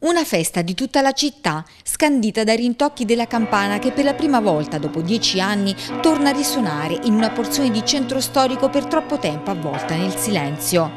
Una festa di tutta la città, scandita dai rintocchi della campana che per la prima volta dopo dieci anni torna a risuonare in una porzione di centro storico per troppo tempo avvolta nel silenzio.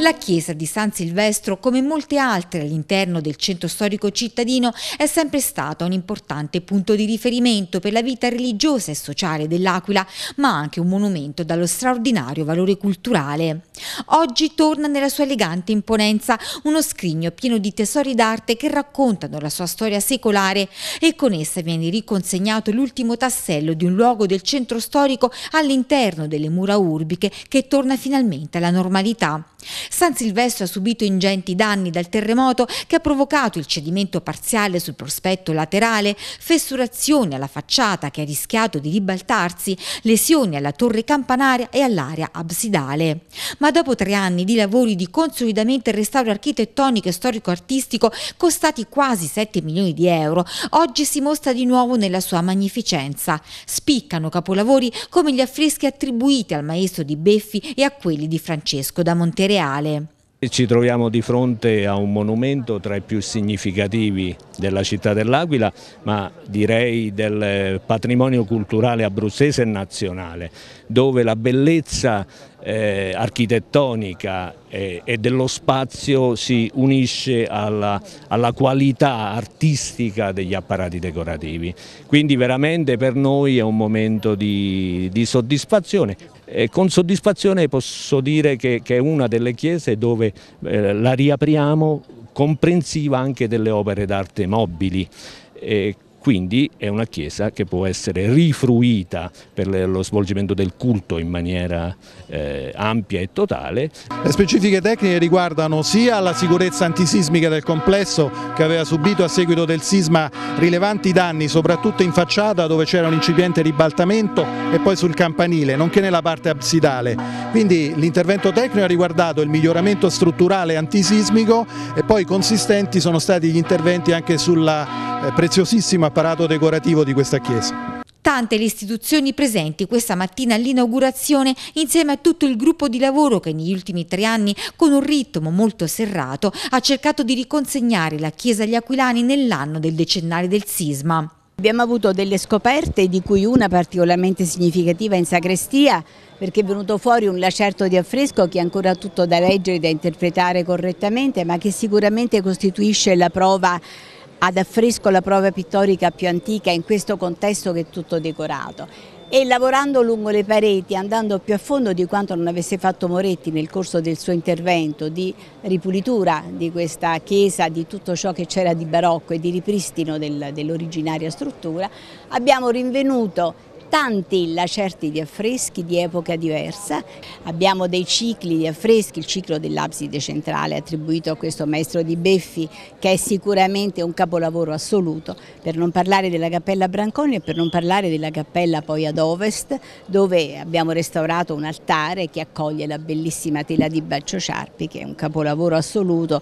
La chiesa di San Silvestro, come molte altre all'interno del centro storico cittadino, è sempre stata un importante punto di riferimento per la vita religiosa e sociale dell'Aquila, ma anche un monumento dallo straordinario valore culturale. Oggi torna nella sua elegante imponenza uno scrigno pieno di tesori d'arte carte che raccontano la sua storia secolare e con essa viene riconsegnato l'ultimo tassello di un luogo del centro storico all'interno delle mura urbiche che torna finalmente alla normalità. San Silvestro ha subito ingenti danni dal terremoto che ha provocato il cedimento parziale sul prospetto laterale, fessurazioni alla facciata che ha rischiato di ribaltarsi, lesioni alla torre campanaria e all'area absidale. Ma dopo tre anni di lavori di consolidamento e restauro architettonico e storico-artistico costati quasi 7 milioni di euro, oggi si mostra di nuovo nella sua magnificenza. Spiccano capolavori come gli affreschi attribuiti al maestro di Beffi e a quelli di Francesco da Monterrey reale. Ci troviamo di fronte a un monumento tra i più significativi della città dell'Aquila, ma direi del patrimonio culturale abruzzese e nazionale, dove la bellezza eh, architettonica eh, e dello spazio si unisce alla, alla qualità artistica degli apparati decorativi. Quindi veramente per noi è un momento di, di soddisfazione. E eh, con soddisfazione posso dire che, che, è una delle chiese dove eh, la riapriamo comprensiva anche delle opere d'arte mobili. E eh, quindi è una chiesa che può essere rifruita per lo svolgimento del culto in maniera eh, ampia e totale. Le specifiche tecniche riguardano sia la sicurezza antisismica del complesso che aveva subito a seguito del sisma rilevanti danni soprattutto in facciata dove c'era un incipiente ribaltamento e poi sul campanile nonché nella parte absidale. Quindi l'intervento tecnico ha riguardato il miglioramento strutturale antisismico e poi consistenti sono stati gli interventi anche sulla preziosissimo apparato decorativo di questa chiesa. Tante le istituzioni presenti questa mattina all'inaugurazione insieme a tutto il gruppo di lavoro che negli ultimi tre anni con un ritmo molto serrato ha cercato di riconsegnare la chiesa agli aquilani nell'anno del decennale del sisma. Abbiamo avuto delle scoperte di cui una particolarmente significativa in sacrestia perché è venuto fuori un lacerto di affresco che è ancora tutto da leggere e da interpretare correttamente ma che sicuramente costituisce la prova ad affresco la prova pittorica più antica in questo contesto che è tutto decorato e lavorando lungo le pareti, andando più a fondo di quanto non avesse fatto Moretti nel corso del suo intervento di ripulitura di questa chiesa, di tutto ciò che c'era di barocco e di ripristino del, dell'originaria struttura, abbiamo rinvenuto tanti lacerti di affreschi di epoca diversa. Abbiamo dei cicli di affreschi, il ciclo dell'abside centrale attribuito a questo maestro di Beffi che è sicuramente un capolavoro assoluto, per non parlare della cappella Branconi e per non parlare della cappella poi ad ovest dove abbiamo restaurato un altare che accoglie la bellissima tela di Baccio Ciarpi che è un capolavoro assoluto